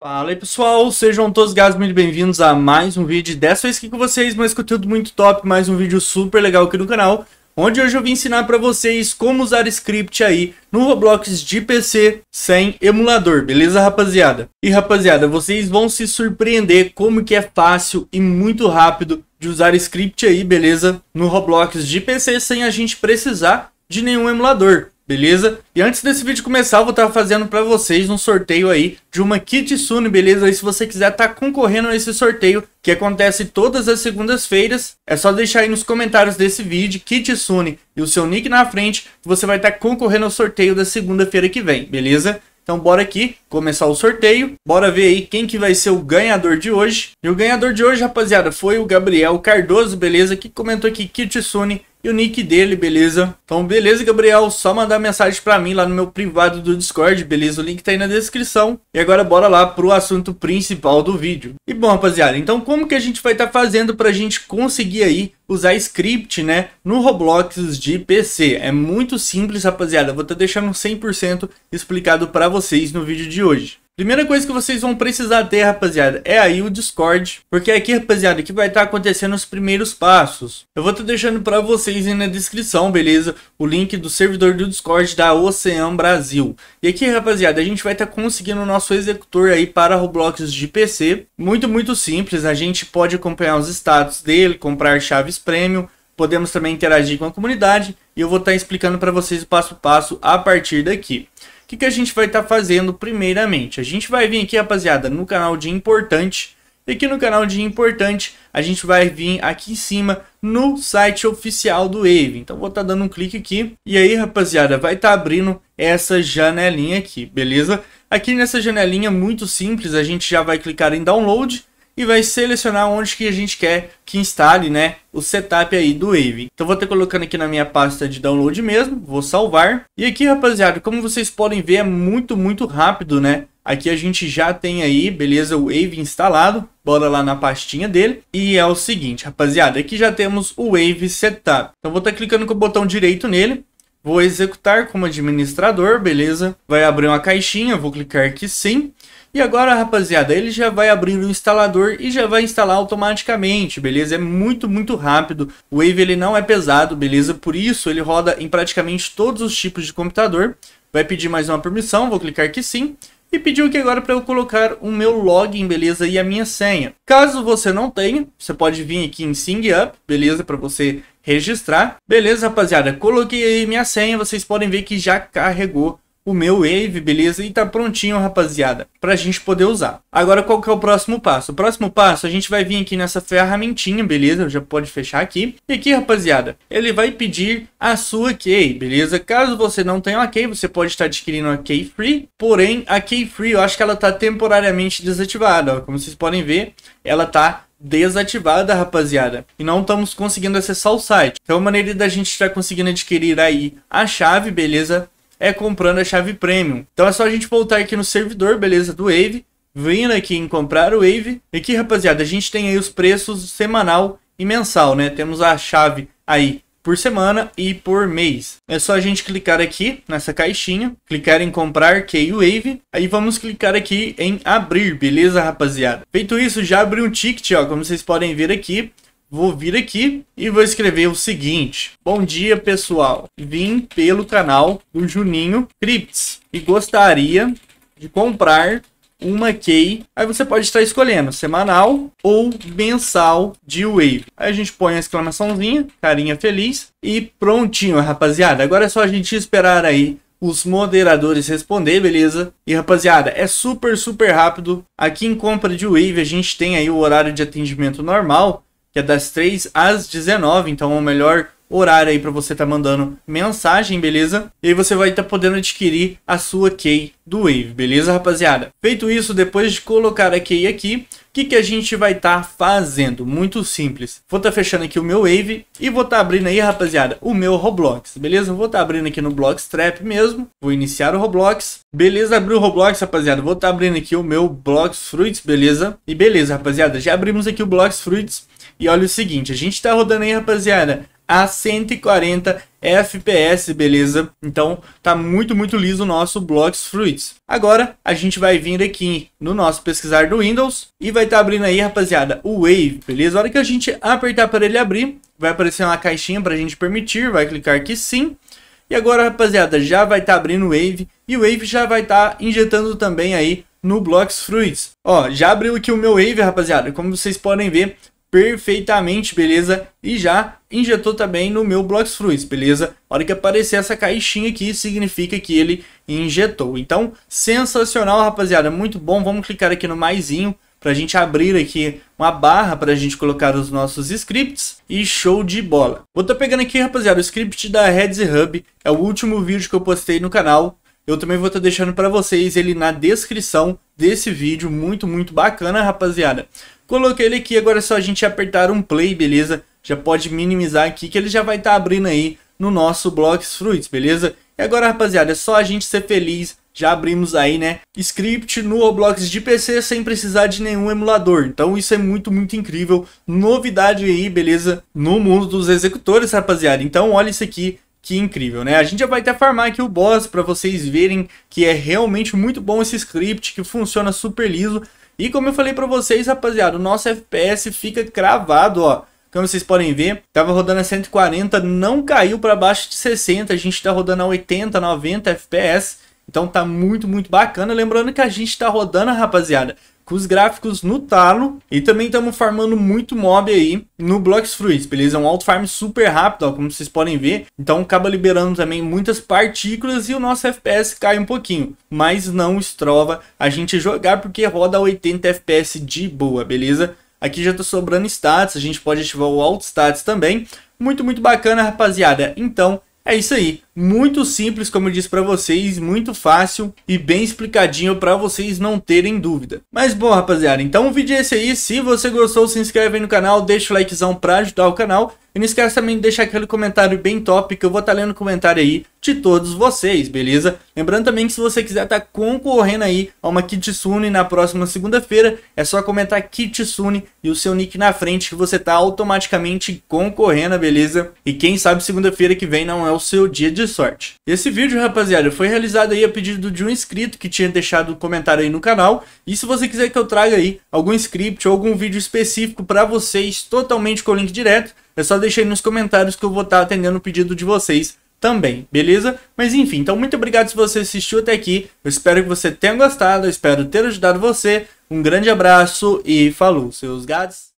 Fala aí pessoal, sejam todos gados muito bem-vindos a mais um vídeo, dessa vez aqui com vocês, mais conteúdo muito top, mais um vídeo super legal aqui no canal, onde hoje eu vim ensinar para vocês como usar script aí no Roblox de PC sem emulador, beleza rapaziada? E rapaziada, vocês vão se surpreender como que é fácil e muito rápido de usar script aí, beleza? No Roblox de PC sem a gente precisar de nenhum emulador beleza? E antes desse vídeo começar, eu vou estar fazendo para vocês um sorteio aí de uma Kitsune, beleza? E se você quiser estar tá concorrendo a esse sorteio, que acontece todas as segundas-feiras, é só deixar aí nos comentários desse vídeo, Kitsune e o seu nick na frente, que você vai estar tá concorrendo ao sorteio da segunda-feira que vem, beleza? Então bora aqui começar o sorteio, bora ver aí quem que vai ser o ganhador de hoje. E o ganhador de hoje, rapaziada, foi o Gabriel Cardoso, beleza? Que comentou aqui Kitsune e o nick dele, beleza? Então, beleza, Gabriel, só mandar mensagem para mim lá no meu privado do Discord, beleza? O link tá aí na descrição. E agora bora lá pro assunto principal do vídeo. E bom, rapaziada, então como que a gente vai estar tá fazendo pra gente conseguir aí usar script, né, no Roblox de PC? É muito simples, rapaziada. Vou estar tá deixando 100% explicado para vocês no vídeo de hoje. Primeira coisa que vocês vão precisar ter, rapaziada, é aí o Discord. Porque aqui, rapaziada, que vai estar tá acontecendo os primeiros passos. Eu vou estar tá deixando para vocês aí na descrição, beleza? O link do servidor do Discord da Ocean Brasil. E aqui, rapaziada, a gente vai estar tá conseguindo o nosso executor aí para Roblox de PC. Muito, muito simples. A gente pode acompanhar os status dele, comprar chaves premium. Podemos também interagir com a comunidade. E eu vou estar tá explicando para vocês o passo a passo a partir daqui que, que a gente vai estar tá fazendo primeiramente? A gente vai vir aqui, rapaziada, no canal de importante. E aqui no canal de importante, a gente vai vir aqui em cima no site oficial do Wave. Então vou estar tá dando um clique aqui. E aí, rapaziada, vai estar tá abrindo essa janelinha aqui, beleza? Aqui nessa janelinha, muito simples, a gente já vai clicar em download e vai selecionar onde que a gente quer que instale, né, o setup aí do Wave. Então vou estar colocando aqui na minha pasta de download mesmo, vou salvar. E aqui, rapaziada, como vocês podem ver, é muito, muito rápido, né? Aqui a gente já tem aí, beleza, o Wave instalado. Bora lá na pastinha dele. E é o seguinte, rapaziada, aqui já temos o Wave Setup. Então vou estar tá clicando com o botão direito nele. Vou executar como administrador, beleza? Vai abrir uma caixinha, vou clicar aqui sim. E agora, rapaziada, ele já vai abrir o instalador e já vai instalar automaticamente, beleza? É muito, muito rápido. O Wave ele não é pesado, beleza? Por isso, ele roda em praticamente todos os tipos de computador. Vai pedir mais uma permissão, vou clicar que sim e pediu aqui agora para eu colocar o meu login, beleza, e a minha senha. Caso você não tenha, você pode vir aqui em Sing Up, beleza, para você registrar. Beleza, rapaziada, coloquei aí minha senha, vocês podem ver que já carregou o meu Wave, beleza? E tá prontinho, rapaziada, pra gente poder usar. Agora, qual que é o próximo passo? O próximo passo, a gente vai vir aqui nessa ferramentinha, beleza? Já pode fechar aqui. E aqui, rapaziada, ele vai pedir a sua key, beleza? Caso você não tenha uma key, você pode estar adquirindo a key free. Porém, a key free, eu acho que ela tá temporariamente desativada, ó. Como vocês podem ver, ela tá desativada, rapaziada. E não estamos conseguindo acessar o site. Então, é uma maneira da gente estar conseguindo adquirir aí a chave, beleza? é comprando a chave premium. Então é só a gente voltar aqui no servidor, beleza, do Wave, vindo aqui em comprar o Wave. E aqui, rapaziada, a gente tem aí os preços semanal e mensal, né? Temos a chave aí por semana e por mês. É só a gente clicar aqui nessa caixinha, clicar em comprar K-Wave, aí vamos clicar aqui em abrir, beleza, rapaziada? Feito isso, já abriu um ticket, ó, como vocês podem ver aqui. Vou vir aqui e vou escrever o seguinte. Bom dia, pessoal. Vim pelo canal do Juninho Crypts e gostaria de comprar uma key. Aí você pode estar escolhendo semanal ou mensal de Wave. Aí a gente põe a exclamaçãozinha, carinha feliz e prontinho, rapaziada. Agora é só a gente esperar aí os moderadores responder, beleza? E rapaziada, é super, super rápido. Aqui em compra de Wave a gente tem aí o horário de atendimento normal, que é das 3 às 19, então é o melhor horário aí para você estar tá mandando mensagem, beleza? E aí você vai estar tá podendo adquirir a sua key do Wave, beleza, rapaziada? Feito isso, depois de colocar a key aqui, o que, que a gente vai estar tá fazendo? Muito simples. Vou estar tá fechando aqui o meu Wave e vou estar tá abrindo aí, rapaziada, o meu Roblox, beleza? Vou estar tá abrindo aqui no Blockstrap mesmo, vou iniciar o Roblox. Beleza, abriu o Roblox, rapaziada, vou estar abrindo aqui o meu Blox Fruits, beleza? E beleza, rapaziada, já abrimos aqui o Blox Fruits. E olha o seguinte, a gente tá rodando aí, rapaziada, a 140 FPS, beleza? Então tá muito, muito liso o nosso Blocks Fruits. Agora a gente vai vir aqui no nosso pesquisar do Windows e vai estar tá abrindo aí, rapaziada, o Wave, beleza? A hora que a gente apertar para ele abrir, vai aparecer uma caixinha para a gente permitir, vai clicar aqui sim. E agora, rapaziada, já vai estar tá abrindo o Wave e o Wave já vai estar tá injetando também aí no Blocks Fruits. Ó, já abriu aqui o meu Wave, rapaziada. Como vocês podem ver, perfeitamente, beleza? E já injetou também no meu Bloxfruits, beleza? A hora que aparecer essa caixinha aqui, significa que ele injetou. Então, sensacional, rapaziada, muito bom. Vamos clicar aqui no maisinho para a gente abrir aqui uma barra para a gente colocar os nossos scripts e show de bola. Vou estar tá pegando aqui, rapaziada, o script da Reds Hub, é o último vídeo que eu postei no canal, eu também vou estar tá deixando para vocês ele na descrição desse vídeo, muito, muito bacana, rapaziada. Coloquei ele aqui, agora é só a gente apertar um play, beleza? Já pode minimizar aqui que ele já vai estar tá abrindo aí no nosso Blocks Fruits, beleza? E agora, rapaziada, é só a gente ser feliz, já abrimos aí, né, script no Roblox de PC sem precisar de nenhum emulador. Então isso é muito, muito incrível. Novidade aí, beleza? No mundo dos executores, rapaziada. Então olha isso aqui, que incrível, né? A gente já vai até farmar aqui o boss para vocês verem que é realmente muito bom esse script, que funciona super liso. E como eu falei para vocês, rapaziada, o nosso FPS fica cravado, ó. Como vocês podem ver, tava rodando a 140, não caiu para baixo de 60, a gente tá rodando a 80, 90 FPS. Então tá muito, muito bacana. Lembrando que a gente tá rodando, rapaziada, com os gráficos no talo. E também estamos farmando muito mob aí no Blocks Fruits, beleza? É um auto farm super rápido, ó, como vocês podem ver. Então acaba liberando também muitas partículas e o nosso FPS cai um pouquinho. Mas não estrova a gente jogar porque roda 80 FPS de boa, beleza? Aqui já está sobrando status a gente pode ativar o Alt status também. Muito, muito bacana, rapaziada. Então, é isso aí, muito simples como eu disse para vocês, muito fácil e bem explicadinho para vocês não terem dúvida. Mas bom rapaziada, então o vídeo é esse aí, se você gostou se inscreve aí no canal, deixa o likezão para ajudar o canal e não esquece também de deixar aquele comentário bem top que eu vou estar tá lendo o comentário aí de todos vocês, beleza? Lembrando também que se você quiser estar tá concorrendo aí a uma Kitsune na próxima segunda-feira, é só comentar Kitsune e o seu nick na frente que você está automaticamente concorrendo, beleza? E quem sabe segunda-feira que vem não é o seu dia de sorte. Esse vídeo, rapaziada, foi realizado aí a pedido de um inscrito que tinha deixado o um comentário aí no canal. E se você quiser que eu traga aí algum script ou algum vídeo específico para vocês totalmente com o link direto, é só deixar aí nos comentários que eu vou estar atendendo o pedido de vocês também, beleza? Mas enfim, então muito obrigado se você assistiu até aqui. Eu espero que você tenha gostado, eu espero ter ajudado você. Um grande abraço e falou, seus gatos.